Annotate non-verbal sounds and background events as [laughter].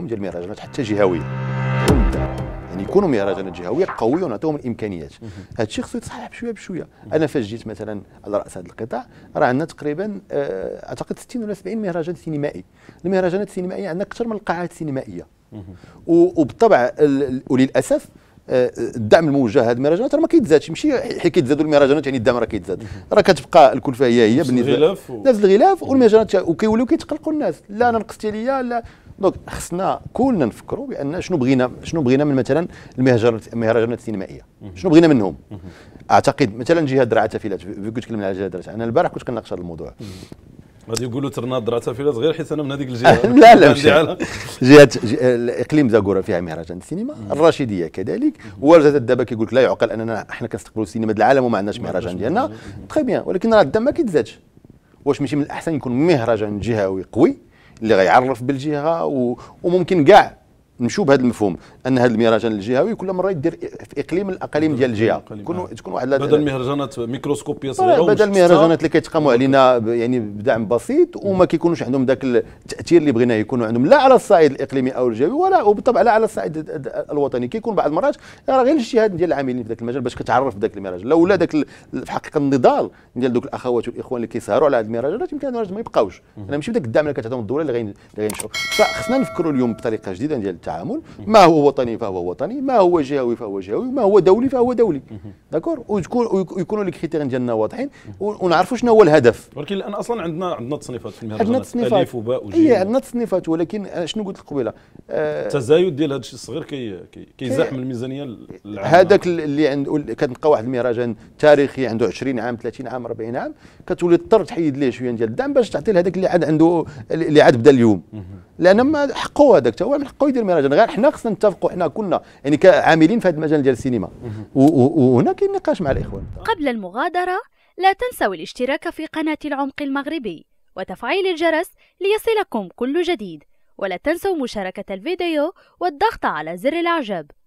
ديال المهرجانات حتى جهويه يعني يكونوا مهرجانات جهويه قويه ونعطيهم الامكانيات هذا الشيء خصو يتصحح بشويه بشويه انا فاش جيت مثلا على راس هذا القطاع راه عندنا تقريبا آه، اعتقد 60 ولا 70 مهرجان سينمائي المهرجانات السينمائيه عندنا اكثر من القاعات السينمائيه وبالطبع وللاسف آه، الدعم الموجه هذه المهرجانات راه ما كيتزادش ماشي حيت كيتزادوا المهرجانات يعني الدعم راه كيتزاد راه كتبقى الكلفه هي هي بالنسبه نفس الغلاف و... الغلاف والمهرجانات وكيوليو كيتقلقوا الناس لا انا نقصتي ليا لا دونك خصنا كلنا نفكروا بان شنو بغينا شنو بغينا من مثلا المهرجانات المهرجانات السينمائيه شنو بغينا منهم اعتقد مثلا جهاد العتافلات فيك تكلمنا على جهه العتافلات انا البارح كنت كنناقش هذا الموضوع غادي يقولوا ترناض العتافلات غير حيت انا من هذيك الجهه [laughs] لا لا مش جهه الاقليم زاكوره فيها مهرجان السينما الرشيديه كذلك ورزات دابا كيقول لك لا يعقل اننا احنا كنستقبلوا السينما العالم وما عندناش مهرجان ديالنا تخي بيان ولكن راه الدم ما كيتزادش واش ماشي من الاحسن يكون مهرجان جهوي قوي اللي غيعرف بالجهه وممكن كاع نمشوا بهذا المفهوم ان هذا المهرجان الجهوي كل مره يدير في اقليم الاقاليم ديال الجهه تكون نعم. تكون واحد بدل المهرجانات ميكروسكوبيه صغيره بدل المهرجانات اللي كيتقاموا علينا يعني بدعم بسيط وما كيكونوش عندهم ذاك التاثير اللي بغيناه يكونوا عندهم لا على الصعيد الاقليمي او الجهوي ولا وبالطبع لا على الصعيد الوطني كيكون بعض المرات راه غير الاجتهاد ديال العاملين في ذاك المجال باش كتعرف ذاك المهرجان لولا ذاك في الحقيقه النضال ديال دوك الاخوات والاخوان اللي كيسهروا على هذه المهرجانات يمكن ما يبقاوش انا ماشي بداك الدعم اللي كتعطيهم الدوله اللي غينشعوا فخصنا نفكروا اليوم بطريقه جديده ديال التعامل التعامل ما هو وطني فهو وطني ما هو جهوي فهو جهوي ما هو دولي فهو دولي داكور ويكون يكونوا الكريتيريان ديالنا واضحين ونعرفوا شنو هو الهدف ولكن الان اصلا عندنا عندنا تصنيفات في عندنا تصنيفات الف وباء وجيم اي عندنا تصنيفات ولكن آه، شنو قلت لك قبيله آه، التزايد ديال هذا الشيء الصغير كي كيزاحم الميزانيه العامه هذاك اللي عنده كتلقى واحد المهرجان تاريخي عنده 20 عام 30 عام 40 عام كتولي تضطر تحيد ليه شويه ديال الدعم باش تعطي لهذاك اللي عاد عنده اللي عاد بدا اليوم لان ما حقه هذاك هو من حقه يدير مهرجان غير حنا خصنا نتفقوا حنا كنا يعني كعاملين في هذا المجال ديال السينما وهنا كاين نقاش مع الاخوان قبل المغادره لا تنسوا الاشتراك في قناه العمق المغربي وتفعيل الجرس ليصلكم كل جديد ولا تنسوا مشاركه الفيديو والضغط على زر الاعجاب